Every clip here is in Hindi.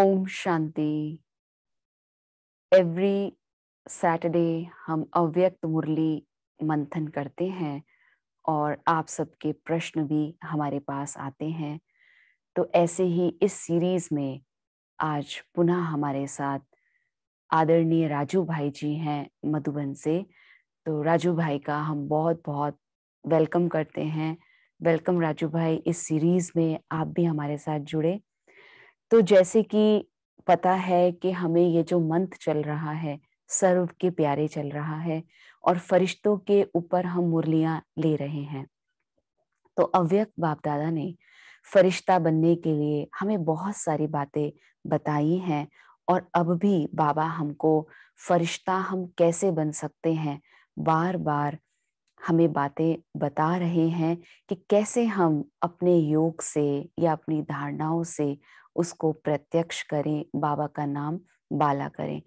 ओम शांति एवरी सैटरडे हम अव्यक्त मुरली मंथन करते हैं और आप सबके प्रश्न भी हमारे पास आते हैं तो ऐसे ही इस सीरीज में आज पुनः हमारे साथ आदरणीय राजू भाई जी हैं मधुबन से तो राजू भाई का हम बहुत बहुत वेलकम करते हैं वेलकम राजू भाई इस सीरीज में आप भी हमारे साथ जुड़े तो जैसे कि पता है कि हमें ये जो मंथ चल रहा है सर्व के प्यारे चल रहा है और फरिश्तों के ऊपर हम मुरलियां ले रहे हैं तो अव्यक्त बाप दादा ने फरिश्ता बनने के लिए हमें बहुत सारी बातें बताई हैं और अब भी बाबा हमको फरिश्ता हम कैसे बन सकते हैं बार बार हमें बातें बता रहे हैं कि कैसे हम अपने योग से या अपनी धारणाओं से उसको प्रत्यक्ष करें बाबा का नाम बाला करें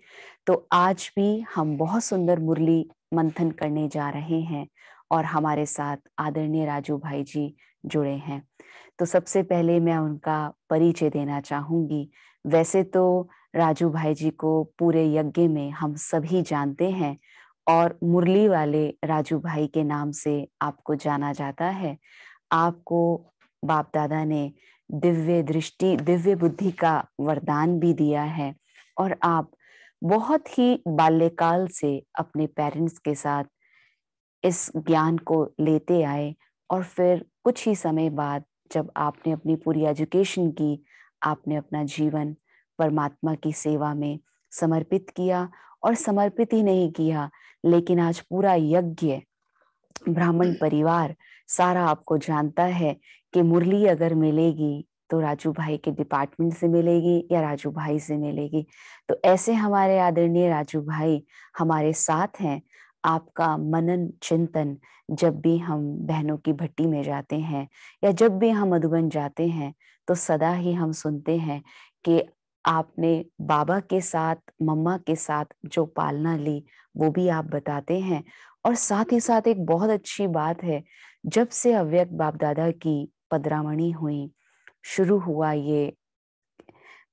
तो आज भी हम बहुत सुंदर मुरली मंथन करने जा रहे हैं और हमारे साथ आदरणीय राजू भाई जी जुड़े हैं तो सबसे पहले मैं उनका परिचय देना चाहूंगी वैसे तो राजू भाई जी को पूरे यज्ञ में हम सभी जानते हैं और मुरली वाले राजू भाई के नाम से आपको जाना जाता है आपको बाप दादा ने दिव्य दृष्टि दिव्य बुद्धि का वरदान भी दिया है और आप बहुत ही बाल्यकाल से अपने पेरेंट्स के साथ इस ज्ञान को लेते आए और फिर कुछ ही समय बाद जब आपने अपनी पूरी एजुकेशन की आपने अपना जीवन परमात्मा की सेवा में समर्पित किया और समर्पित ही नहीं किया लेकिन आज पूरा यज्ञ ब्राह्मण हम्म। परिवार सारा आपको जानता है कि मुरली अगर मिलेगी तो राजू भाई के डिपार्टमेंट से मिलेगी या राजू भाई से मिलेगी तो ऐसे हमारे आदरणीय राजू भाई हमारे साथ हैं आपका मनन चिंतन जब भी हम बहनों की भट्टी में जाते हैं या जब भी हम मधुबन जाते हैं तो सदा ही हम सुनते हैं कि आपने बाबा के साथ मम्मा के साथ जो पालना ली वो भी आप बताते हैं और साथ ही साथ एक बहुत अच्छी बात है जब से अव्यक्त बाप दादा की पदरामणी हुई शुरू हुआ ये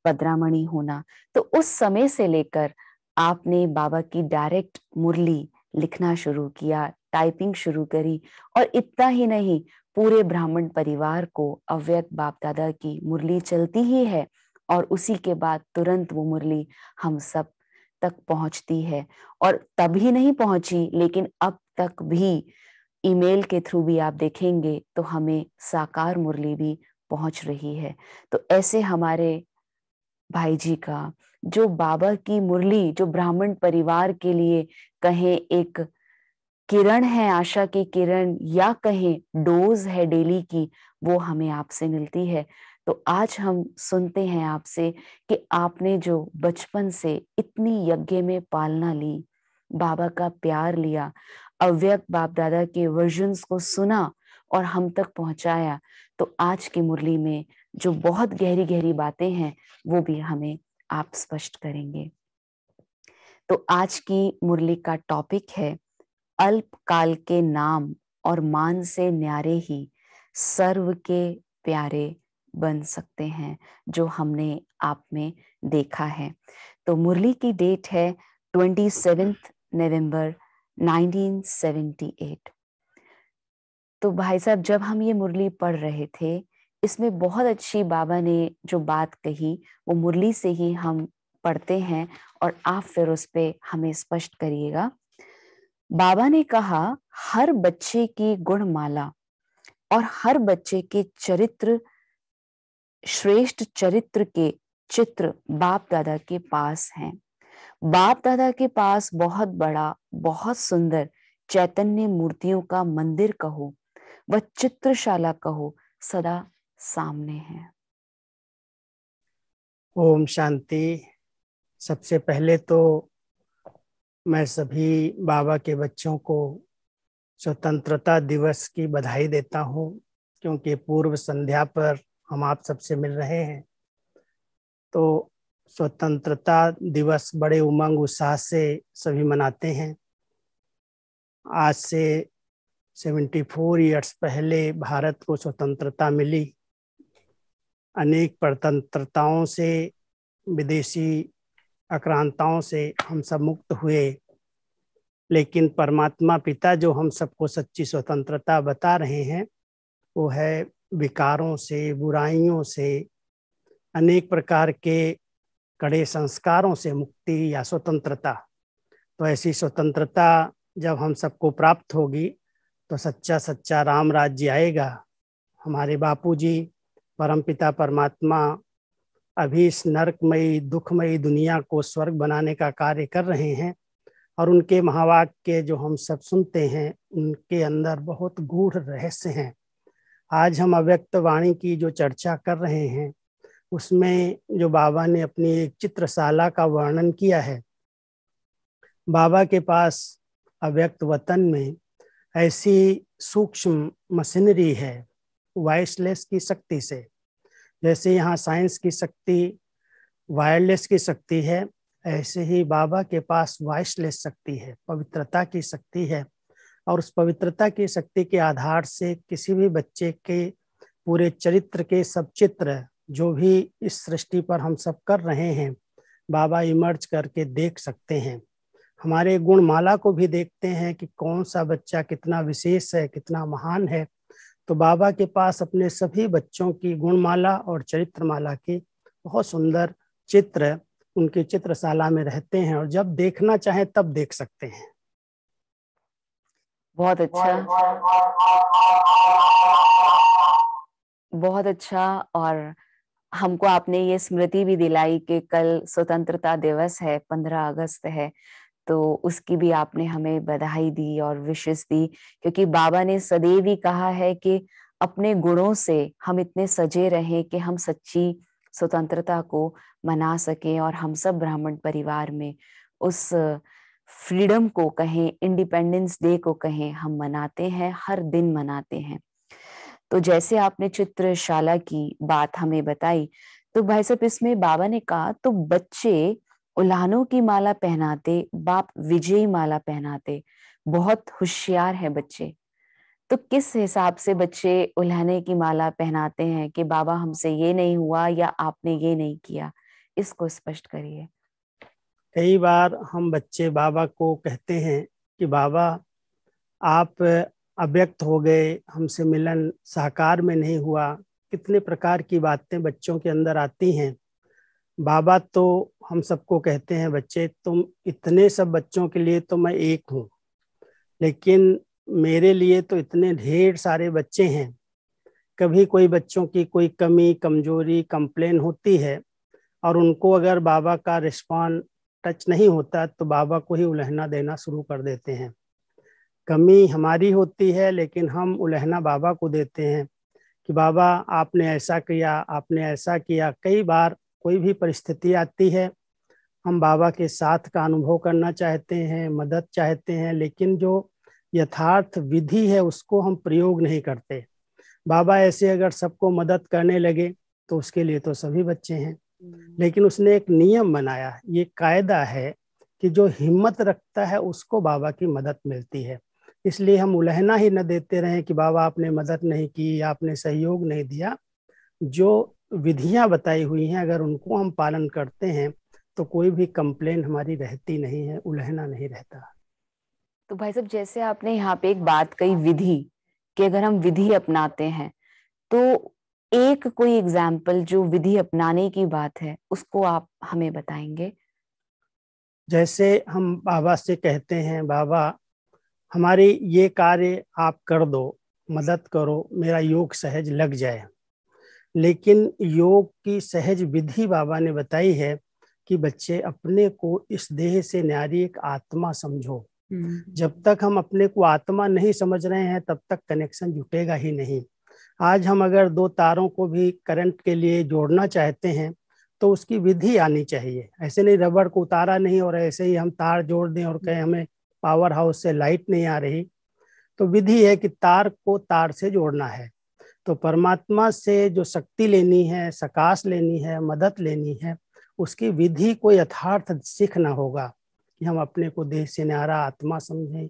पदरामणी होना तो उस समय से लेकर आपने बाबा की डायरेक्ट मुरली लिखना शुरू किया टाइपिंग शुरू करी और इतना ही नहीं पूरे ब्राह्मण परिवार को अव्यक्त बाप दादा की मुरली चलती ही है और उसी के बाद तुरंत वो मुरली हम सब तक पहुंचती है और तभी नहीं पहुंची लेकिन अब तक भी ईमेल के थ्रू भी आप देखेंगे तो हमें साकार मुरली भी पहुंच रही है तो ऐसे हमारे भाई जी का जो बाबा की मुरली जो ब्राह्मण परिवार के लिए कहें एक किरण है आशा की किरण या कहें डोज है डेली की वो हमें आपसे मिलती है तो आज हम सुनते हैं आपसे कि आपने जो बचपन से इतनी यज्ञ में पालना ली बाबा का प्यार लिया अव्यक्त बाप दादा के वर्जन को सुना और हम तक पहुंचाया तो आज की मुरली में जो बहुत गहरी गहरी बातें हैं वो भी हमें आप स्पष्ट करेंगे तो आज की मुरली का टॉपिक है अल्पकाल के नाम और मान से न्यारे ही सर्व के प्यारे बन सकते हैं जो हमने आप में देखा है तो मुरली की डेट है ट्वेंटी सेवेंथ नवम्बर तो भाई साहब जब हम ये मुरली पढ़ रहे थे इसमें बहुत अच्छी बाबा ने जो बात कही वो मुरली से ही हम पढ़ते हैं और आप फिर उस पर हमें स्पष्ट करिएगा बाबा ने कहा हर बच्चे की गुणमाला और हर बच्चे के चरित्र श्रेष्ठ चरित्र के चित्र बाप दादा के पास हैं बाप दादा के पास बहुत बड़ा बहुत सुंदर चैतन्य मूर्तियों का मंदिर कहो व चित्रशाला कहो सदा सामने है ओम शांति सबसे पहले तो मैं सभी बाबा के बच्चों को स्वतंत्रता दिवस की बधाई देता हूँ क्योंकि पूर्व संध्या पर हम आप सबसे मिल रहे हैं तो स्वतंत्रता दिवस बड़े उमंग उत्साह से सभी मनाते हैं आज से 74 ईयर्स पहले भारत को स्वतंत्रता मिली अनेक प्रतंत्रताओं से विदेशी आक्रांताओं से हम सब मुक्त हुए लेकिन परमात्मा पिता जो हम सबको सच्ची स्वतंत्रता बता रहे हैं वो है विकारों से बुराइयों से अनेक प्रकार के कड़े संस्कारों से मुक्ति या स्वतंत्रता तो ऐसी स्वतंत्रता जब हम सबको प्राप्त होगी तो सच्चा सच्चा राम राज्य आएगा हमारे बापूजी परमपिता परमात्मा अभी इस नरकमयी दुखमयी दुनिया को स्वर्ग बनाने का कार्य कर रहे हैं और उनके महावाक्य जो हम सब सुनते हैं उनके अंदर बहुत गूढ़ रहस्य हैं आज हम अव्यक्त वाणी की जो चर्चा कर रहे हैं उसमें जो बाबा ने अपनी एक चित्रशाला का वर्णन किया है बाबा के पास अव्यक्त वतन में ऐसी सूक्ष्म मशीनरी है वॉइसलेस की शक्ति से जैसे यहाँ साइंस की शक्ति वायरलेस की शक्ति है ऐसे ही बाबा के पास वॉइसलेस शक्ति है पवित्रता की शक्ति है और उस पवित्रता की शक्ति के आधार से किसी भी बच्चे के पूरे चरित्र के सब चित्र जो भी इस सृष्टि पर हम सब कर रहे हैं बाबा इमर्ज करके देख सकते हैं हमारे गुणमाला को भी देखते हैं कि कौन सा बच्चा कितना विशेष है कितना महान है तो बाबा के पास अपने सभी बच्चों की गुणमाला और चरित्रमाला के बहुत सुंदर चित्र उनके चित्रशाला में रहते हैं और जब देखना चाहे तब देख सकते हैं बहुत अच्छा बहुत अच्छा और हमको आपने ये स्मृति भी दिलाई कि कल स्वतंत्रता दिवस है पंद्रह अगस्त है तो उसकी भी आपने हमें बधाई दी और विशेष दी क्योंकि बाबा ने सदैव ही कहा है कि अपने गुणों से हम इतने सजे रहे कि हम सच्ची स्वतंत्रता को मना सकें और हम सब ब्राह्मण परिवार में उस फ्रीडम को कहें इंडिपेंडेंस डे को कहें हम मनाते हैं हर दिन मनाते हैं तो जैसे आपने चित्रशाला की बात हमें बताई तो भाई साहब इसमें बाबा ने कहा तो बच्चे उल्हानों की माला पहनाते बाप विजयी माला पहनाते बहुत होशियार है बच्चे तो किस हिसाब से बच्चे उल्हने की माला पहनाते हैं कि बाबा हमसे ये नहीं हुआ या आपने ये नहीं किया इसको स्पष्ट करिए कई बार हम बच्चे बाबा को कहते हैं कि बाबा आप अव्यक्त हो गए हमसे मिलन साकार में नहीं हुआ कितने प्रकार की बातें बच्चों के अंदर आती हैं बाबा तो हम सबको कहते हैं बच्चे तुम इतने सब बच्चों के लिए तो मैं एक हूँ लेकिन मेरे लिए तो इतने ढेर सारे बच्चे हैं कभी कोई बच्चों की कोई कमी कमजोरी कंप्लेन होती है और उनको अगर बाबा का रिस्पॉन्स टच नहीं होता तो बाबा को ही उलहना देना शुरू कर देते हैं कमी हमारी होती है लेकिन हम उलहना बाबा को देते हैं कि बाबा आपने ऐसा किया आपने ऐसा किया कई बार कोई भी परिस्थिति आती है हम बाबा के साथ का अनुभव करना चाहते हैं मदद चाहते हैं लेकिन जो यथार्थ विधि है उसको हम प्रयोग नहीं करते बाबा ऐसे अगर सबको मदद करने लगे तो उसके लिए तो सभी बच्चे हैं हम्म। लेकिन उसने एक नियम बनाया ये कायदा है कि जो हिम्मत रखता है उसको बाबा की मदद मिलती है इसलिए हम उलहना ही न देते रहे कि बाबा आपने मदद नहीं की आपने सहयोग नहीं दिया जो विधियां बताई हुई हैं अगर उनको हम पालन करते हैं तो कोई भी कंप्लेन हमारी रहती नहीं है उलहना नहीं रहता तो भाई साहब जैसे आपने यहाँ पे एक बात कही विधि कि अगर हम विधि अपनाते हैं तो एक कोई एग्जाम्पल जो विधि अपनाने की बात है उसको आप हमें बताएंगे जैसे हम बाबा से कहते हैं बाबा हमारे ये कार्य आप कर दो मदद करो मेरा योग सहज लग जाए लेकिन योग की सहज विधि बाबा ने बताई है कि बच्चे अपने को इस देह से न्यारी एक आत्मा समझो हम्म। जब तक हम अपने को आत्मा नहीं समझ रहे हैं तब तक कनेक्शन जुटेगा ही नहीं आज हम अगर दो तारों को भी करंट के लिए जोड़ना चाहते हैं तो उसकी विधि आनी चाहिए ऐसे नहीं रबड़ को उतारा नहीं और ऐसे ही हम तार जोड़ दें और कहें हमें पावर हाउस से लाइट नहीं आ रही तो विधि है कि तार को तार से जोड़ना है तो परमात्मा से जो शक्ति लेनी है सकाश लेनी है मदद लेनी है उसकी विधि को यथार्थ सीखना होगा कि हम अपने को देह से न्यारा आत्मा समझें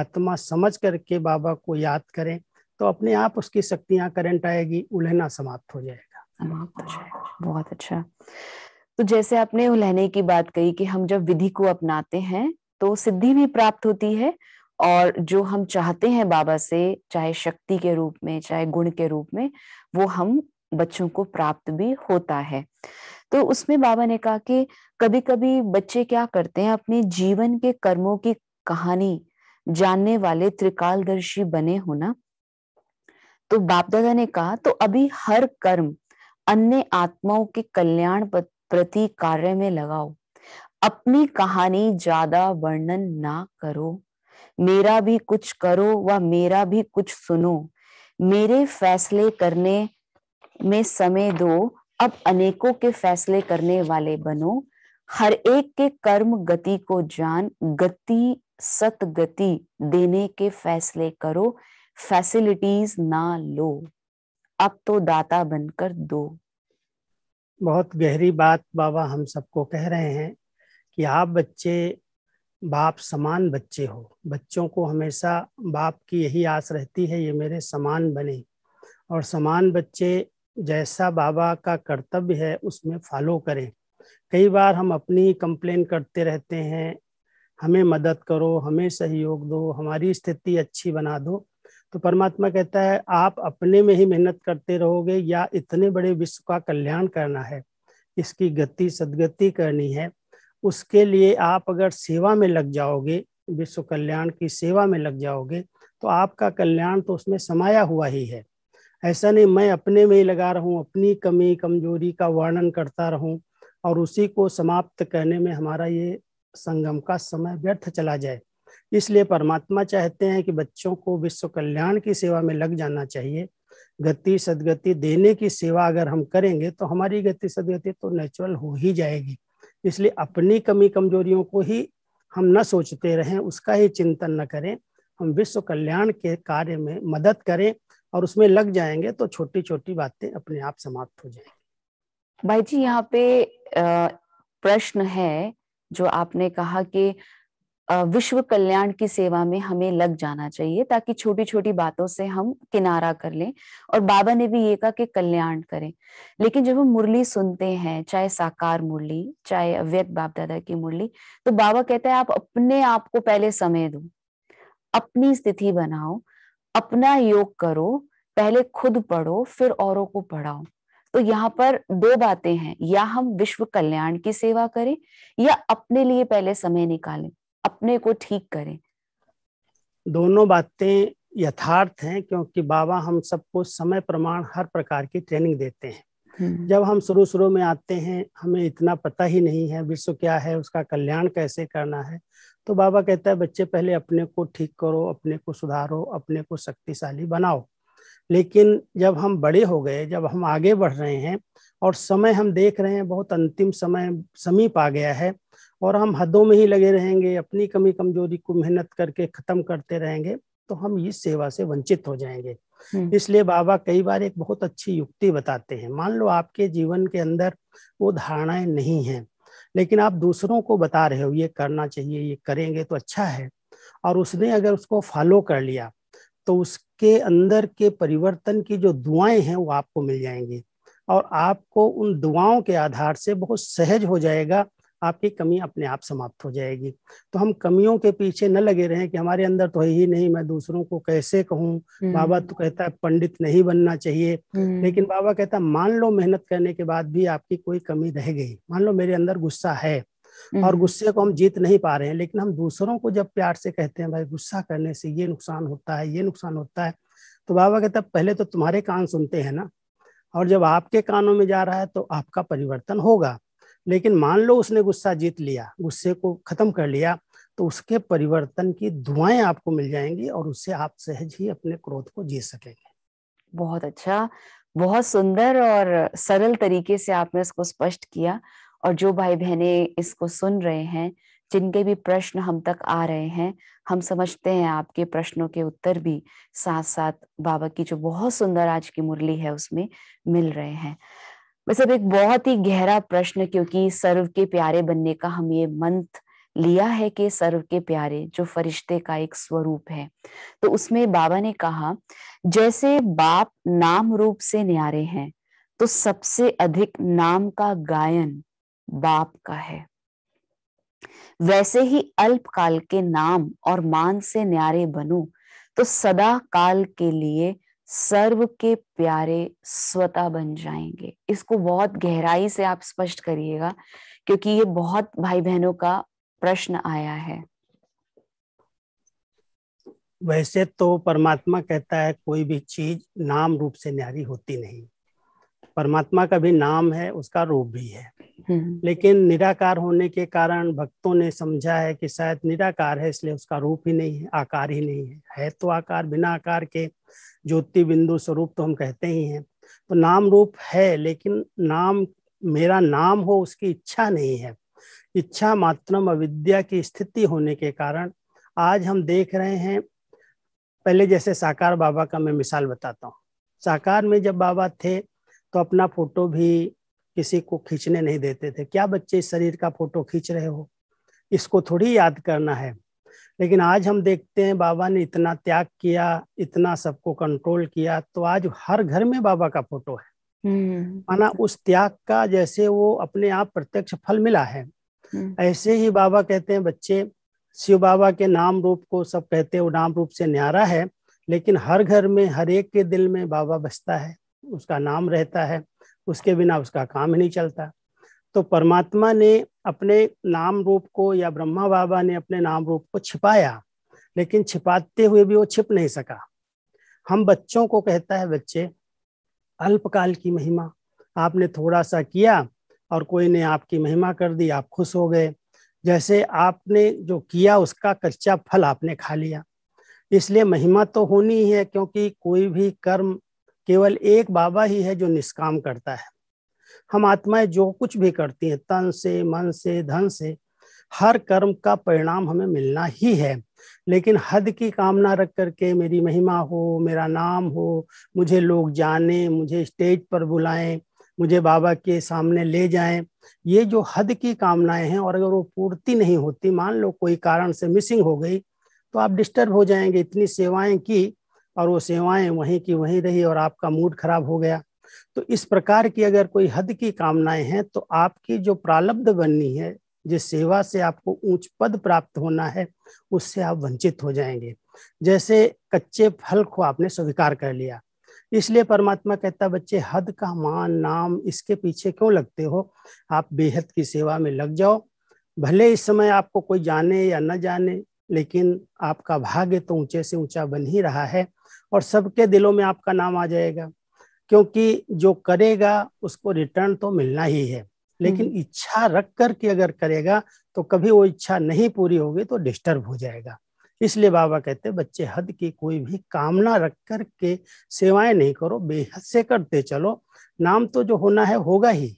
आत्मा समझ करके बाबा को याद करें तो अपने आप उसकी शक्तियां करंट आएगी उलहना समाप्त हो जाएगा समाप्त हो जाएगा बहुत अच्छा तो जैसे आपने उलहने की बात कही कि हम जब विधि को अपनाते हैं तो सिद्धि भी प्राप्त होती है और जो हम चाहते हैं बाबा से चाहे शक्ति के रूप में चाहे गुण के रूप में वो हम बच्चों को प्राप्त भी होता है तो उसमें बाबा ने कहा कि कभी कभी बच्चे क्या करते हैं अपने जीवन के कर्मों की कहानी जानने वाले त्रिकालदर्शी बने होना तो बाप दादा ने कहा तो अभी हर कर्म अन्य आत्माओं के कल्याण प्रति कार्य में लगाओ अपनी कहानी ज्यादा वर्णन ना करो मेरा भी कुछ करो व मेरा भी कुछ सुनो मेरे फैसले करने में समय दो अब अनेकों के फैसले करने वाले बनो हर एक के कर्म गति को जान गति सत गति देने के फैसले करो फैसिलिटीज ना लो अब तो दाता बनकर दो बहुत गहरी बात बाबा हम सबको कह रहे हैं कि आप बच्चे बाप समान बच्चे हो बच्चों को हमेशा बाप की यही आस रहती है ये मेरे समान बने और समान बच्चे जैसा बाबा का कर्तव्य है उसमें फॉलो करें कई बार हम अपनी कंप्लेन करते रहते हैं हमें मदद करो हमें सहयोग दो हमारी स्थिति अच्छी बना दो तो परमात्मा कहता है आप अपने में ही मेहनत करते रहोगे या इतने बड़े विश्व का कल्याण करना है इसकी गति सदगति करनी है उसके लिए आप अगर सेवा में लग जाओगे विश्व कल्याण की सेवा में लग जाओगे तो आपका कल्याण तो उसमें समाया हुआ ही है ऐसा नहीं मैं अपने में ही लगा रहूं अपनी कमी कमजोरी का वर्णन करता रहूं और उसी को समाप्त करने में हमारा ये संगम का समय व्यर्थ चला जाए इसलिए परमात्मा चाहते हैं कि बच्चों को विश्व कल्याण की सेवा में लग जाना चाहिए गति सदगति देने की सेवा अगर हम करेंगे तो हमारी गति सदगति तो नेचुरल हो ही जाएगी इसलिए अपनी कमी कमजोरियों को ही हम न सोचते रहें उसका ही चिंतन न करें हम विश्व कल्याण के कार्य में मदद करें और उसमें लग जाएंगे तो छोटी छोटी बातें अपने आप समाप्त हो जाएंगी भाई जी यहाँ पे प्रश्न है जो आपने कहा कि विश्व कल्याण की सेवा में हमें लग जाना चाहिए ताकि छोटी छोटी बातों से हम किनारा कर लें और बाबा ने भी ये कहा कि कल्याण करें लेकिन जब हम मुरली सुनते हैं चाहे साकार मुरली चाहे अव्यक्त बाप दादा की मुरली तो बाबा कहते हैं आप अपने आप को पहले समय दो अपनी स्थिति बनाओ अपना योग करो पहले खुद पढ़ो फिर औरों को पढ़ाओ तो यहाँ पर दो बातें हैं या हम विश्व कल्याण की सेवा करें या अपने लिए पहले समय निकालें अपने को ठीक करें दोनों बातें यथार्थ हैं क्योंकि बाबा हम सबको समय प्रमाण हर प्रकार की ट्रेनिंग देते हैं हम्म। जब हम शुरू शुरू में आते हैं हमें इतना पता ही नहीं है विश्व क्या है उसका कल्याण कैसे करना है तो बाबा कहता है बच्चे पहले अपने को ठीक करो अपने को सुधारो अपने को शक्तिशाली बनाओ लेकिन जब हम बड़े हो गए जब हम आगे बढ़ रहे हैं और समय हम देख रहे हैं बहुत अंतिम समय समीप आ गया है और हम हदों में ही लगे रहेंगे अपनी कमी कमजोरी को मेहनत करके ख़त्म करते रहेंगे तो हम इस सेवा से वंचित हो जाएंगे हम्म। इसलिए बाबा कई बार एक बहुत अच्छी युक्ति बताते हैं मान लो आपके जीवन के अंदर वो धारणाएं नहीं है लेकिन आप दूसरों को बता रहे हो ये करना चाहिए ये करेंगे तो अच्छा है और उसने अगर उसको फॉलो कर लिया तो उसके अंदर के परिवर्तन की जो दुआएं हैं वो आपको मिल जाएंगी और आपको उन दुआओं के आधार से बहुत सहज हो जाएगा आपकी कमी अपने आप समाप्त हो जाएगी तो हम कमियों के पीछे न लगे रहें कि हमारे अंदर तो है ही नहीं मैं दूसरों को कैसे कहूँ हम्म। बाबा तो कहता है पंडित नहीं बनना चाहिए हम्म। लेकिन बाबा कहता मान लो मेहनत करने के बाद भी आपकी कोई कमी रह गई मान लो मेरे अंदर गुस्सा है हम्म। और गुस्से को हम जीत नहीं पा रहे हैं लेकिन हम दूसरों को जब प्यार से कहते हैं भाई गुस्सा करने से ये नुकसान होता है ये नुकसान होता है तो बाबा कहता पहले तो तुम्हारे कान सुनते हैं ना और जब आपके कानों में जा रहा है तो आपका परिवर्तन होगा लेकिन मान लो उसने गुस्सा जीत लिया गुस्से को खत्म कर लिया तो उसके परिवर्तन की दुआएं आपको मिल जाएंगी और उससे आप सहज ही अपने क्रोध को जीत सकेंगे बहुत अच्छा बहुत सुंदर और सरल तरीके से आपने इसको स्पष्ट किया और जो भाई बहने इसको सुन रहे हैं जिनके भी प्रश्न हम तक आ रहे हैं हम समझते हैं आपके प्रश्नों के उत्तर भी साथ साथ बाबा की जो बहुत सुंदर आज की मुरली है उसमें मिल रहे हैं वैसे एक बहुत ही गहरा प्रश्न क्योंकि सर्व के प्यारे बनने का हम ये मंत्र लिया है कि सर्व के प्यारे जो फरिश्ते का एक स्वरूप है तो उसमें बाबा ने कहा जैसे बाप नाम रूप से न्यारे हैं तो सबसे अधिक नाम का गायन बाप का है वैसे ही अल्पकाल के नाम और मान से न्यारे बनो तो सदा काल के लिए सर्व के प्यारे स्वतः बन जाएंगे इसको बहुत गहराई से आप स्पष्ट करिएगा क्योंकि ये बहुत भाई बहनों का प्रश्न आया है वैसे तो परमात्मा कहता है कोई भी चीज नाम रूप से न्यारी होती नहीं परमात्मा का भी नाम है उसका रूप भी है हम्म। लेकिन निराकार होने के कारण भक्तों ने समझा है कि शायद निराकार है इसलिए उसका रूप ही नहीं है आकार ही नहीं है है तो आकार बिना आकार के ज्योति बिंदु स्वरूप तो हम कहते ही हैं तो नाम रूप है लेकिन नाम मेरा नाम हो उसकी इच्छा नहीं है इच्छा मात्रम अविद्या की स्थिति होने के कारण आज हम देख रहे हैं पहले जैसे साकार बाबा का मैं मिसाल बताता हूँ साकार में जब बाबा थे तो अपना फोटो भी किसी को खींचने नहीं देते थे क्या बच्चे इस शरीर का फोटो खींच रहे हो इसको थोड़ी याद करना है लेकिन आज हम देखते हैं बाबा ने इतना त्याग किया इतना सबको कंट्रोल किया तो आज हर घर में बाबा का फोटो है हम्म। माना उस त्याग का जैसे वो अपने आप प्रत्यक्ष फल मिला है हम्म। ऐसे ही बाबा कहते हैं बच्चे शिव बाबा के नाम रूप को सब कहते हैं वो नाम रूप से न्यारा है लेकिन हर घर में हर एक के दिल में बाबा बसता है उसका नाम रहता है उसके बिना उसका काम ही नहीं चलता तो परमात्मा ने अपने नाम रूप को या ब्रह्मा बाबा ने अपने नाम रूप को छिपाया लेकिन छिपाते हुए भी वो छिप नहीं सका हम बच्चों को कहता है बच्चे अल्पकाल की महिमा आपने थोड़ा सा किया और कोई ने आपकी महिमा कर दी आप खुश हो गए जैसे आपने जो किया उसका कच्चा फल आपने खा लिया इसलिए महिमा तो होनी ही है क्योंकि कोई भी कर्म केवल एक बाबा ही है जो निष्काम करता है हम आत्माएं जो कुछ भी करती हैं तन से मन से धन से हर कर्म का परिणाम हमें मिलना ही है लेकिन हद की कामना रख करके मेरी महिमा हो मेरा नाम हो मुझे लोग जाने मुझे स्टेज पर बुलाएं मुझे बाबा के सामने ले जाएं ये जो हद की कामनाएं हैं और अगर वो पूर्ति नहीं होती मान लो कोई कारण से मिसिंग हो गई तो आप डिस्टर्ब हो जाएंगे इतनी सेवाएं कि और वो सेवाएं वहीं की वहीं रही और आपका मूड खराब हो गया तो इस प्रकार की अगर कोई हद की कामनाएं हैं तो आपकी जो प्रालब्ध बननी है जिस सेवा से आपको ऊंच पद प्राप्त होना है उससे आप वंचित हो जाएंगे जैसे कच्चे फल को आपने स्वीकार कर लिया इसलिए परमात्मा कहता बच्चे हद का मान नाम इसके पीछे क्यों लगते हो आप बेहद की सेवा में लग जाओ भले इस समय आपको कोई जाने या न जाने लेकिन आपका भाग्य तो ऊंचे से ऊंचा बन ही रहा है और सबके दिलों में आपका नाम आ जाएगा क्योंकि जो करेगा उसको रिटर्न तो मिलना ही है लेकिन हम्म। इच्छा रख कर के अगर करेगा तो कभी वो इच्छा नहीं पूरी होगी तो डिस्टर्ब हो जाएगा इसलिए बाबा कहते हैं बच्चे हद की कोई भी कामना रख कर के सेवाएं नहीं करो बेहद से करते चलो नाम तो जो होना है होगा ही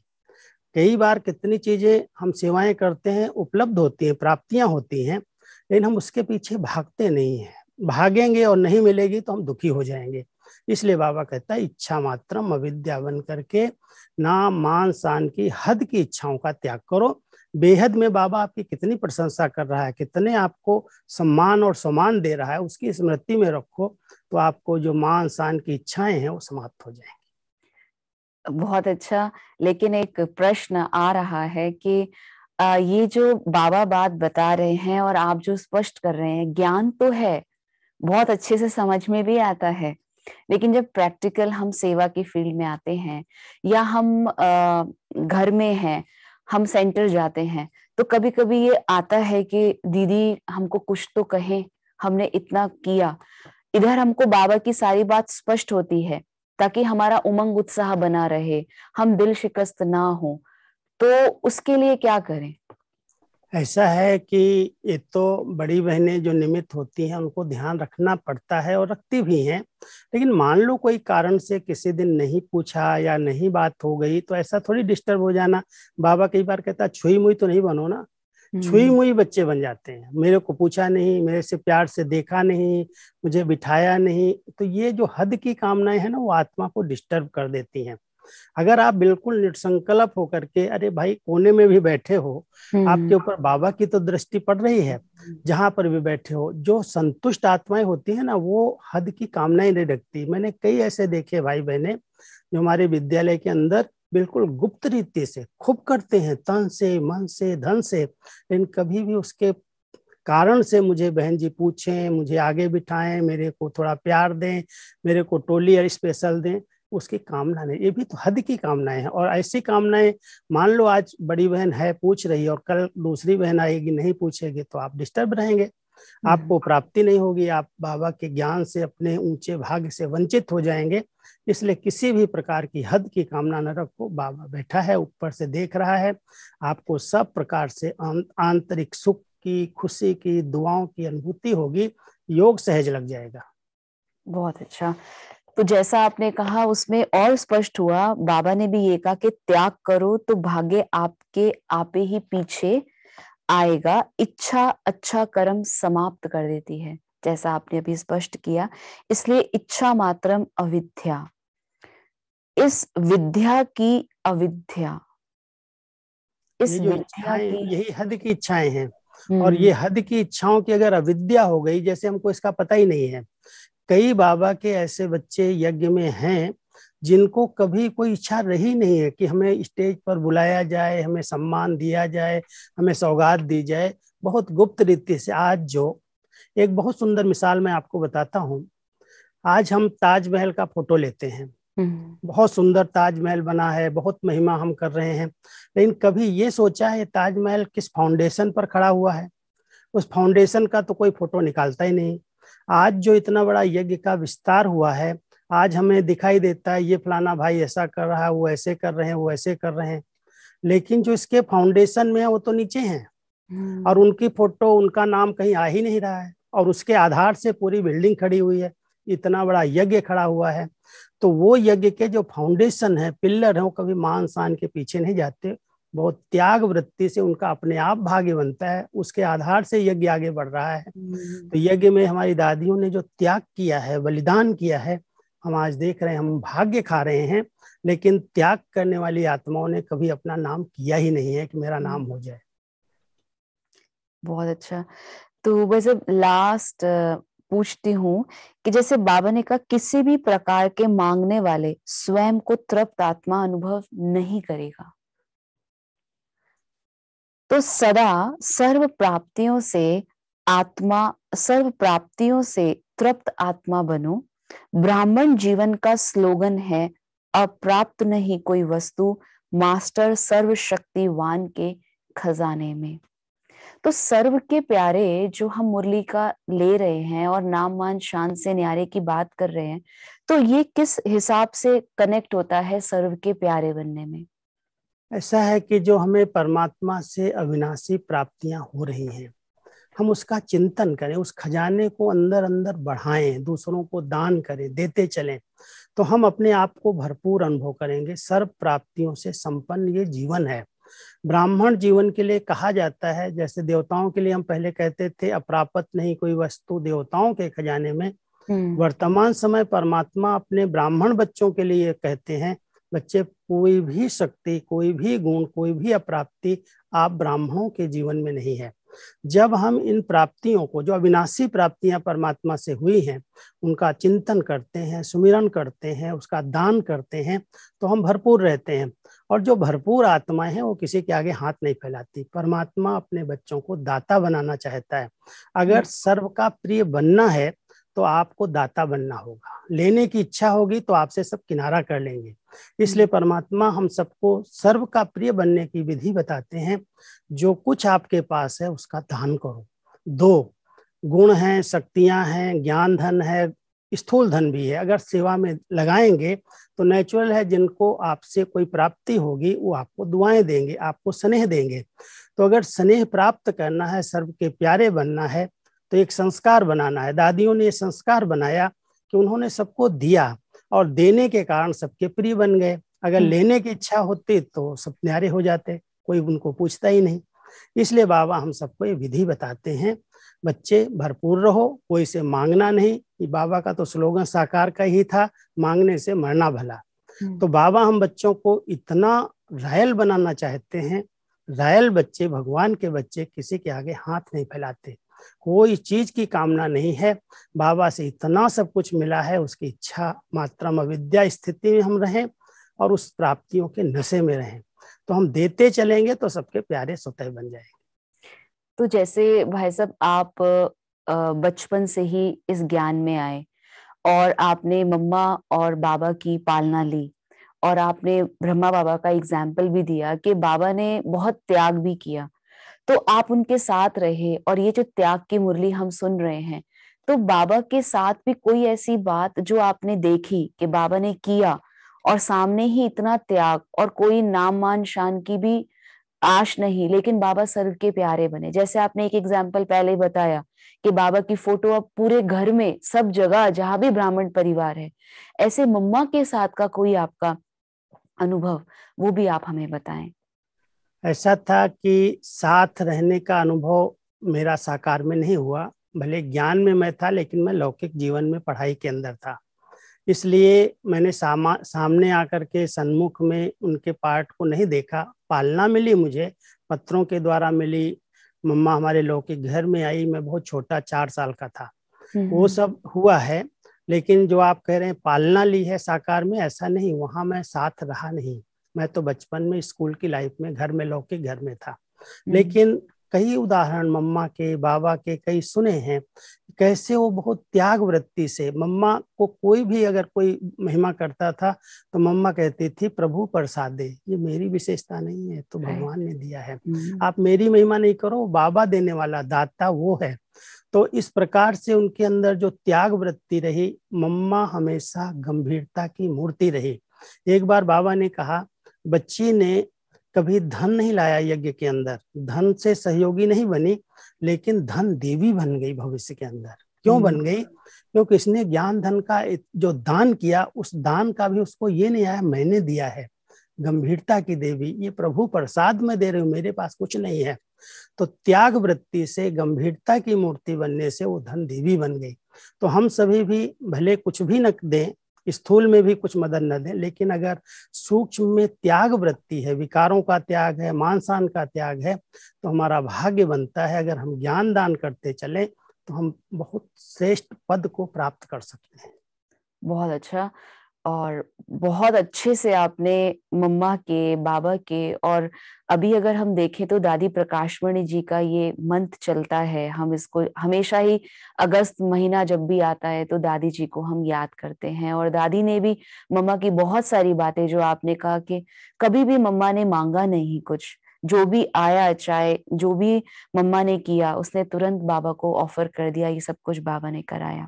कई बार कितनी चीजें हम सेवाएं करते हैं उपलब्ध होती हैं प्राप्तियां होती हैं लेकिन हम उसके पीछे भागते नहीं हैं भागेंगे और नहीं मिलेगी तो हम दुखी हो जाएंगे इसलिए बाबा कहता है इच्छा मात्र अविद्या बन करके नाम मान शान की हद की इच्छाओं का त्याग करो बेहद में बाबा आपकी कितनी प्रशंसा कर रहा है कितने आपको सम्मान और सम्मान दे रहा है उसकी स्मृति में रखो तो आपको जो मान शान की इच्छाएं हैं वो समाप्त हो जाएंगी बहुत अच्छा लेकिन एक प्रश्न आ रहा है कि ये जो बाबा बात बता रहे हैं और आप जो स्पष्ट कर रहे हैं ज्ञान तो है बहुत अच्छे से समझ में भी आता है लेकिन जब प्रैक्टिकल हम सेवा की फील्ड में आते हैं या हम घर में हैं हम सेंटर जाते हैं तो कभी कभी ये आता है कि दीदी हमको कुछ तो कहें हमने इतना किया इधर हमको बाबा की सारी बात स्पष्ट होती है ताकि हमारा उमंग उत्साह बना रहे हम दिल शिकस्त ना हो तो उसके लिए क्या करें ऐसा है कि ये तो बड़ी बहनें जो निमित्त होती हैं उनको ध्यान रखना पड़ता है और रखती भी हैं लेकिन मान लो कोई कारण से किसी दिन नहीं पूछा या नहीं बात हो गई तो ऐसा थोड़ी डिस्टर्ब हो जाना बाबा कई बार कहता छुई मुई तो नहीं बनो ना छुई हम्म। मुई बच्चे बन जाते हैं मेरे को पूछा नहीं मेरे से प्यार से देखा नहीं मुझे बिठाया नहीं तो ये जो हद की कामनाएं हैं ना वो आत्मा को डिस्टर्ब कर देती हैं अगर आप बिल्कुल निसंकल्प होकर के अरे भाई कोने में भी बैठे हो हम्म। आपके ऊपर बाबा की तो दृष्टि पड़ रही है हम्म। जहां पर भी बैठे हो जो संतुष्ट आत्माएं होती है ना वो हद की कामना ही नहीं रखती मैंने कई ऐसे देखे भाई बहने जो हमारे विद्यालय के अंदर बिल्कुल गुप्त रीति से खूब करते हैं तन से मन से धन से लेकिन कभी भी उसके कारण से मुझे बहन जी पूछें मुझे आगे बिठाएं मेरे को थोड़ा प्यार दें मेरे को टोली और स्पेशल दें उसकी कामनाएं ये भी तो हद की कामनाएं हैं और ऐसी कामनाएं मान लो आज बड़ी बहन है पूछ रही है और कल दूसरी बहन आएगी नहीं पूछेगी तो आप डिस्टर्ब रहेंगे आपको हम्म। प्राप्ति नहीं होगी आप बाबा के ज्ञान से अपने ऊंचे भाग्य से वंचित हो जाएंगे इसलिए किसी भी प्रकार की हद की कामना न रखो बाबा बैठा है ऊपर से देख रहा है आपको सब प्रकार से आंतरिक सुख की खुशी की दुआओं की अनुभूति होगी योग सहज लग जाएगा बहुत अच्छा तो जैसा आपने कहा उसमें और स्पष्ट हुआ बाबा ने भी ये कहा कि त्याग करो तो भाग्य आपके आपे ही पीछे आएगा इच्छा अच्छा कर्म समाप्त कर देती है जैसा आपने अभी स्पष्ट किया इसलिए इच्छा मात्रम अविद्या इस विद्या की अविद्या इस विद्या की यही हद की इच्छाएं हैं और हम्म। ये हद की इच्छाओं की अगर अविद्या हो गई जैसे हमको इसका पता ही नहीं है कई बाबा के ऐसे बच्चे यज्ञ में हैं जिनको कभी कोई इच्छा रही नहीं है कि हमें स्टेज पर बुलाया जाए हमें सम्मान दिया जाए हमें सौगात दी जाए बहुत गुप्त रीति से आज जो एक बहुत सुंदर मिसाल मैं आपको बताता हूँ आज हम ताजमहल का फोटो लेते हैं हम्म। बहुत सुंदर ताजमहल बना है बहुत महिमा हम कर रहे हैं लेकिन कभी ये सोचा है ताजमहल किस फाउंडेशन पर खड़ा हुआ है उस फाउंडेशन का तो कोई फोटो निकालता ही नहीं आज जो इतना बड़ा यज्ञ का विस्तार हुआ है आज हमें दिखाई देता है ये फलाना भाई ऐसा कर रहा है वो ऐसे कर रहे हैं वो ऐसे कर रहे हैं लेकिन जो इसके फाउंडेशन में है वो तो नीचे है हम्म। और उनकी फोटो उनका नाम कहीं आ ही नहीं रहा है और उसके आधार से पूरी बिल्डिंग खड़ी हुई है इतना बड़ा यज्ञ खड़ा हुआ है तो वो यज्ञ के जो फाउंडेशन है पिल्लर है वो कभी मान शान के पीछे नहीं जाते बहुत त्याग वृत्ति से उनका अपने आप भाग्य बनता है उसके आधार से यज्ञ आगे बढ़ रहा है हम्म। तो यज्ञ में हमारी दादियों ने जो त्याग किया है बलिदान किया है हम आज देख रहे हैं हम भाग्य खा रहे हैं लेकिन त्याग करने वाली आत्माओं ने कभी अपना नाम किया ही नहीं है कि मेरा नाम हो जाए बहुत अच्छा तो वैसे लास्ट पूछती हूँ कि जैसे बाबा ने कहा किसी भी प्रकार के मांगने वाले स्वयं को तृप्त आत्मा अनुभव नहीं करेगा तो सदा सर्व प्राप्तियों से आत्मा सर्व प्राप्तियों से तृप्त आत्मा बनो ब्राह्मण जीवन का स्लोगन है अप्राप्त नहीं कोई वस्तु मास्टर सर्वशक्तिवान के खजाने में तो सर्व के प्यारे जो हम मुरली का ले रहे हैं और नाम मान शान से न्यारे की बात कर रहे हैं तो ये किस हिसाब से कनेक्ट होता है सर्व के प्यारे बनने में ऐसा है कि जो हमें परमात्मा से अविनाशी प्राप्तियां हो रही हैं हम उसका चिंतन करें उस खजाने को अंदर अंदर बढ़ाएं दूसरों को दान करें देते चलें तो हम अपने आप को भरपूर अनुभव करेंगे सर्व प्राप्तियों से संपन्न ये जीवन है ब्राह्मण जीवन के लिए कहा जाता है जैसे देवताओं के लिए हम पहले कहते थे अप्रापत नहीं कोई वस्तु देवताओं के खजाने में हम्म। वर्तमान समय परमात्मा अपने ब्राह्मण बच्चों के लिए कहते हैं बच्चे कोई भी शक्ति कोई भी गुण कोई भी अप्राप्ति आप ब्राह्मणों के जीवन में नहीं है जब हम इन प्राप्तियों को जो अविनाशी प्राप्तियां परमात्मा से हुई हैं उनका चिंतन करते हैं सुमिरन करते हैं उसका दान करते हैं तो हम भरपूर रहते हैं और जो भरपूर आत्माएं हैं वो किसी के आगे हाथ नहीं फैलाती परमात्मा अपने बच्चों को दाता बनाना चाहता है अगर हम्म। सर्व का प्रिय बनना है तो आपको दाता बनना होगा लेने की इच्छा होगी तो आपसे सब किनारा कर लेंगे इसलिए हम्म। परमात्मा हम सबको सर्व का प्रिय बनने की विधि बताते हैं जो कुछ आपके पास है उसका दान करो दो गुण हैं शक्तियां हैं ज्ञान धन है स्थूल धन भी है अगर सेवा में लगाएंगे तो नेचुरल है जिनको आपसे कोई प्राप्ति होगी वो आपको दुआएं देंगे आपको स्नेह देंगे तो अगर स्नेह प्राप्त करना है सर्व के प्यारे बनना है तो एक संस्कार बनाना है दादियों ने संस्कार बनाया कि उन्होंने सबको दिया और देने के कारण सबके प्रिय बन गए अगर हम्म। लेने की इच्छा होती तो सब न्यारे हो जाते कोई उनको पूछता ही नहीं इसलिए बाबा हम सबको ये विधि बताते हैं बच्चे भरपूर रहो कोई से मांगना नहीं ये बाबा का तो स्लोगन साकार का ही था मांगने से मरना भला हम्म। तो बाबा हम बच्चों को इतना रायल बनाना चाहते हैं रायल बच्चे भगवान के बच्चे किसी के आगे हाथ नहीं फैलाते कोई चीज की कामना नहीं है बाबा से इतना सब कुछ मिला है उसकी इच्छा मात्रा में विद्या स्थिति में हम रहें और उस प्राप्तियों के नशे में रहें तो हम देते चलेंगे तो सबके प्यारे स्वतः बन जाएंगे तो जैसे भाई साहब आप बचपन से ही इस ज्ञान में आए और आपने मम्मा और बाबा की पालना ली और आपने ब्रह्मा बाबा का एग्जाम्पल भी दिया कि बाबा ने बहुत त्याग भी किया तो आप उनके साथ रहे और ये जो त्याग की मुरली हम सुन रहे हैं तो बाबा के साथ भी कोई ऐसी बात जो आपने देखी कि बाबा ने किया और सामने ही इतना त्याग और कोई नाम मान शान की भी आश नहीं लेकिन बाबा सर्व के प्यारे बने जैसे आपने एक एग्जाम्पल पहले बताया कि बाबा की फोटो अब पूरे घर में सब जगह जहां भी ब्राह्मण परिवार है ऐसे मम्मा के साथ का कोई आपका अनुभव वो भी आप हमें बताएं ऐसा था कि साथ रहने का अनुभव मेरा साकार में नहीं हुआ भले ज्ञान में मैं था लेकिन मैं लौकिक जीवन में पढ़ाई के अंदर था इसलिए मैंने सामा सामने आकर के सन्मुख में उनके पाठ को नहीं देखा पालना मिली मुझे पत्रों के द्वारा मिली मम्मा हमारे लौकिक घर में आई मैं बहुत छोटा चार साल का था वो हम्म। सब हुआ है लेकिन जो आप कह रहे हैं पालना ली है साकार में ऐसा नहीं वहाँ मैं साथ रहा नहीं मैं तो बचपन में स्कूल की लाइफ में घर में लौके घर में था हम्म। लेकिन कई उदाहरण मम्मा के बाबा के कई सुने हैं कैसे वो बहुत त्याग वृत्ति से मम्मा को कोई भी अगर कोई महिमा करता था तो मम्मा कहती थी प्रभु प्रसाद दे ये मेरी विशेषता नहीं है तो भगवान ने दिया है हम्म। आप मेरी महिमा नहीं करो बाबा देने वाला दाता वो है तो इस प्रकार से उनके अंदर जो त्याग वृत्ति रही मम्मा हमेशा गंभीरता की मूर्ति रही एक बार बाबा ने कहा बच्ची ने कभी धन नहीं लाया यज्ञ के अंदर धन से सहयोगी नहीं बनी लेकिन धन देवी बन गई भविष्य के अंदर क्यों बन हम्म। गई क्योंकि इसने ज्ञान धन का जो दान किया उस दान का भी उसको ये नहीं आया मैंने दिया है गंभीरता की देवी ये प्रभु प्रसाद में दे रही हूँ मेरे पास कुछ नहीं है तो त्याग वृत्ति से गंभीरता की मूर्ति बनने से वो धन देवी बन गई तो हम सभी भी भले कुछ भी न दें स्थूल में भी कुछ मदद न दें लेकिन अगर सूक्ष्म में त्याग वृत्ति है विकारों का त्याग है मानसान का त्याग है तो हमारा भाग्य बनता है अगर हम ज्ञान दान करते चले तो हम बहुत श्रेष्ठ पद को प्राप्त कर सकते हैं बहुत अच्छा और बहुत अच्छे से आपने मम्मा के बाबा के और अभी अगर हम देखें तो दादी प्रकाशमणि जी का ये मंथ चलता है हम इसको हमेशा ही अगस्त महीना जब भी आता है तो दादी जी को हम याद करते हैं और दादी ने भी मम्मा की बहुत सारी बातें जो आपने कहा कि कभी भी मम्मा ने मांगा नहीं कुछ जो भी आया चाहे जो भी मम्मा ने किया उसने तुरंत बाबा को ऑफर कर दिया ये सब कुछ बाबा ने कराया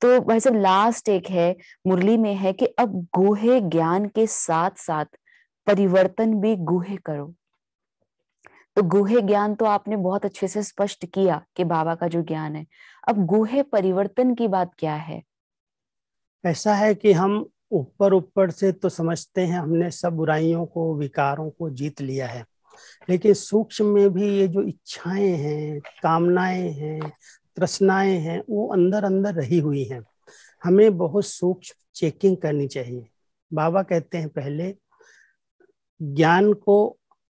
तो भाई साहब लास्ट एक है मुरली में है कि अब गुहे ज्ञान के साथ साथ परिवर्तन भी गुहे करो तो गुहे ज्ञान तो आपने बहुत अच्छे से स्पष्ट किया कि बाबा का जो ज्ञान है अब गुहे परिवर्तन की बात क्या है ऐसा है कि हम ऊपर ऊपर से तो समझते हैं हमने सब बुराइयों को विकारों को जीत लिया है लेकिन सूक्ष्म में भी ये जो इच्छाएं हैं कामनाएं हैं तृष्णाएं हैं वो अंदर अंदर रही हुई हैं हमें बहुत सूक्ष्म चेकिंग करनी चाहिए बाबा कहते हैं पहले ज्ञान को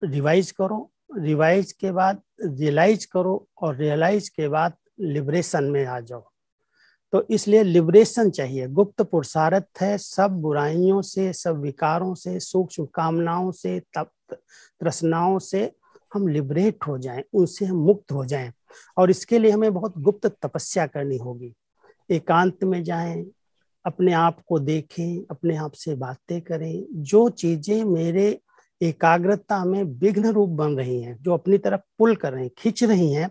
रिवाइज करो रिवाइज के बाद रियलाइज करो और रियलाइज के बाद लिबरेशन में आ जाओ तो इसलिए लिबरेशन चाहिए गुप्त पुरुषार्थ है सब बुराइयों से सब विकारों से सूक्ष्म कामनाओं से तप तृष्णाओं से हम लिबरेट हो जाएं उनसे हम मुक्त हो जाएं और इसके लिए हमें बहुत गुप्त तपस्या करनी होगी एकांत में जाएं अपने आप को देखें अपने आप से बातें करें जो चीजें मेरे एकाग्रता में विघ्न रूप बन रही हैं जो अपनी तरफ पुल कर रहे हैं खींच रही हैं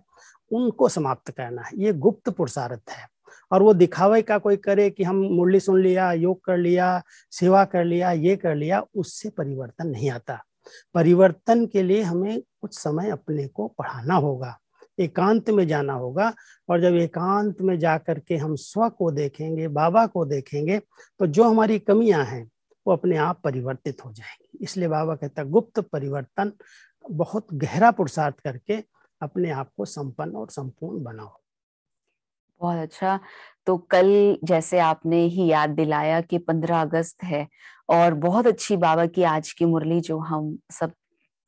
उनको समाप्त करना है ये गुप्त पुरुषार्थ है और वो दिखावे का कोई करे कि हम मुरली सुन लिया योग कर लिया सेवा कर लिया ये कर लिया उससे परिवर्तन नहीं आता परिवर्तन के लिए हमें कुछ समय अपने को पढ़ाना होगा एकांत में जाना होगा और जब एकांत में जा कर के हम स्व को देखेंगे बाबा को देखेंगे तो जो हमारी कमियां हैं वो अपने आप परिवर्तित हो जाएंगी इसलिए बाबा कहता गुप्त परिवर्तन बहुत गहरा पुरुषार्थ करके अपने आप को संपन्न और संपूर्ण बनाओ बहुत अच्छा तो कल जैसे आपने ही याद दिलाया कि पंद्रह अगस्त है और बहुत अच्छी बाबा की आज की मुरली जो हम सब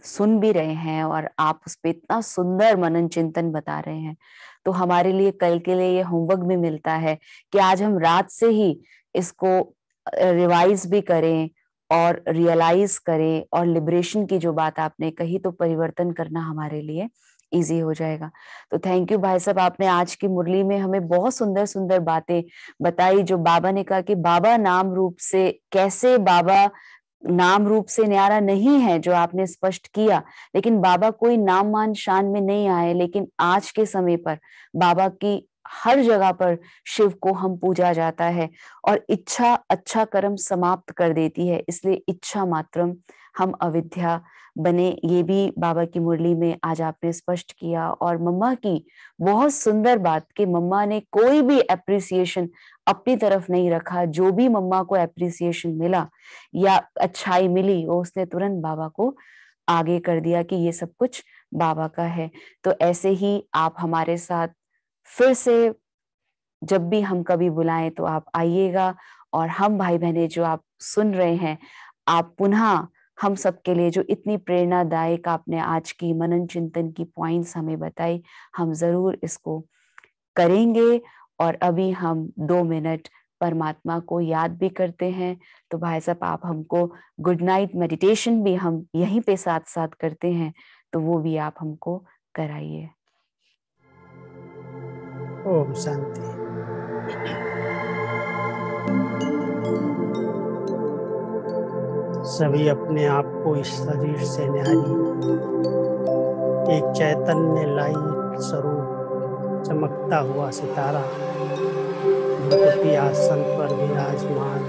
सुन भी रहे हैं और आप उस पर इतना सुंदर मनन चिंतन बता रहे हैं तो हमारे लिए कल के लिए ये होमवर्क भी मिलता है कि आज हम रात से ही इसको रिवाइज भी करें और रियलाइज करें और लिबरेशन की जो बात आपने कही तो परिवर्तन करना हमारे लिए इजी हो जाएगा तो थैंक यू भाई साहब आपने आज की मुरली में हमें बहुत सुंदर सुंदर बातें बताई जो बाबा ने कहा कि बाबा नाम रूप से कैसे बाबा नाम रूप से न्यारा नहीं है जो आपने स्पष्ट किया लेकिन बाबा कोई नाम मान शान में नहीं आए लेकिन आज के समय पर बाबा की हर जगह पर शिव को हम पूजा जाता है और इच्छा अच्छा कर्म समाप्त कर देती है इसलिए इच्छा मात्रम हम अविद्या बने ये भी बाबा की मुरली में आज आपने स्पष्ट किया और मम्मा की बहुत सुंदर बात कि मम्मा ने कोई भी अप्रिसिएशन अपनी तरफ नहीं रखा जो भी मम्मा को अप्रिसिएशन मिला या अच्छाई मिली वो उसने तुरंत बाबा को आगे कर दिया कि ये सब कुछ बाबा का है तो ऐसे ही आप हमारे साथ फिर से जब भी हम कभी बुलाएं तो आप आइएगा और हम भाई बहने जो आप सुन रहे हैं आप पुनः हम सब के लिए जो इतनी प्रेरणादायक आपने आज की मनन चिंतन की पॉइंट्स हमें बताई हम जरूर इसको करेंगे और अभी हम दो मिनट परमात्मा को याद भी करते हैं तो भाई साहब आप हमको गुड नाइट मेडिटेशन भी हम यहीं पे साथ साथ करते हैं तो वो भी आप हमको कराइए ओम शांति सभी अपने आप को इस शरीर से निहारी एक चैतन्य लाई स्वरूप चमकता हुआ सितारा आसन पर विराजमान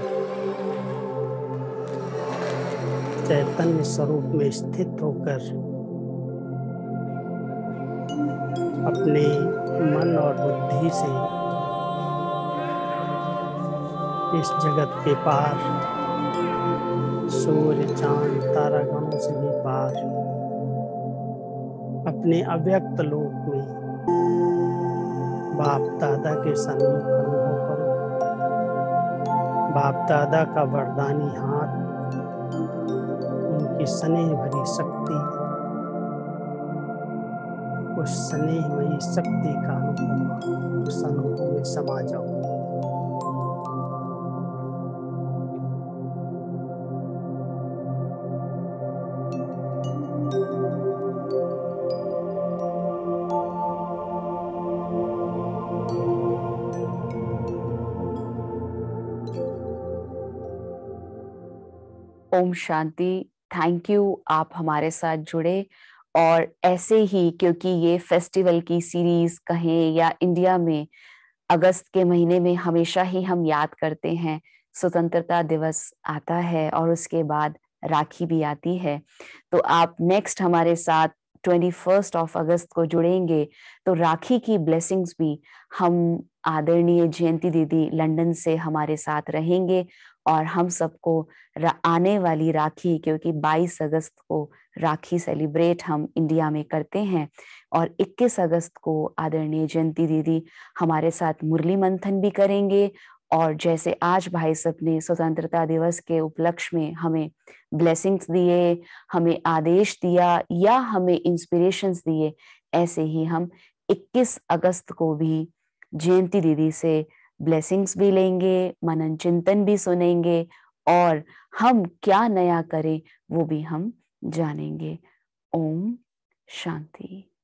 चैतन्य स्वरूप में स्थित होकर अपने मन और बुद्धि से इस जगत के पार सूर्य चांद तारागणों से भी पार अपने अव्यक्त लोक में बाप दादा के सन्मुख अनुभव करो बाप दादा का वरदानी हाथ उनकी स्नेह भरी शक्ति उस स्नेह भरी शक्ति का अनुभव उस अनुभव में समा जाओ ओम शांति थैंक यू आप हमारे साथ जुड़े और ऐसे ही क्योंकि ये फेस्टिवल की सीरीज कहें या इंडिया में अगस्त के महीने में हमेशा ही हम याद करते हैं स्वतंत्रता दिवस आता है और उसके बाद राखी भी आती है तो आप नेक्स्ट हमारे साथ ट्वेंटी फर्स्ट ऑफ अगस्त को जुड़ेंगे तो राखी की ब्लेसिंग्स भी हम आदरणीय जयंती दीदी लंदन से हमारे साथ रहेंगे और हम सबको आने वाली राखी क्योंकि 22 अगस्त को राखी सेलिब्रेट हम इंडिया में करते हैं और 21 अगस्त को आदरणीय जयंती दीदी हमारे साथ मुरली मंथन भी करेंगे और जैसे आज भाई सब ने स्वतंत्रता दिवस के उपलक्ष्य में हमें ब्लेसिंग्स दिए हमें आदेश दिया या हमें इंस्पिरेशंस दिए ऐसे ही हम 21 अगस्त को भी जयंती दीदी से ब्लेसिंग्स भी लेंगे मनन चिंतन भी सुनेंगे और हम क्या नया करें वो भी हम जानेंगे ओम शांति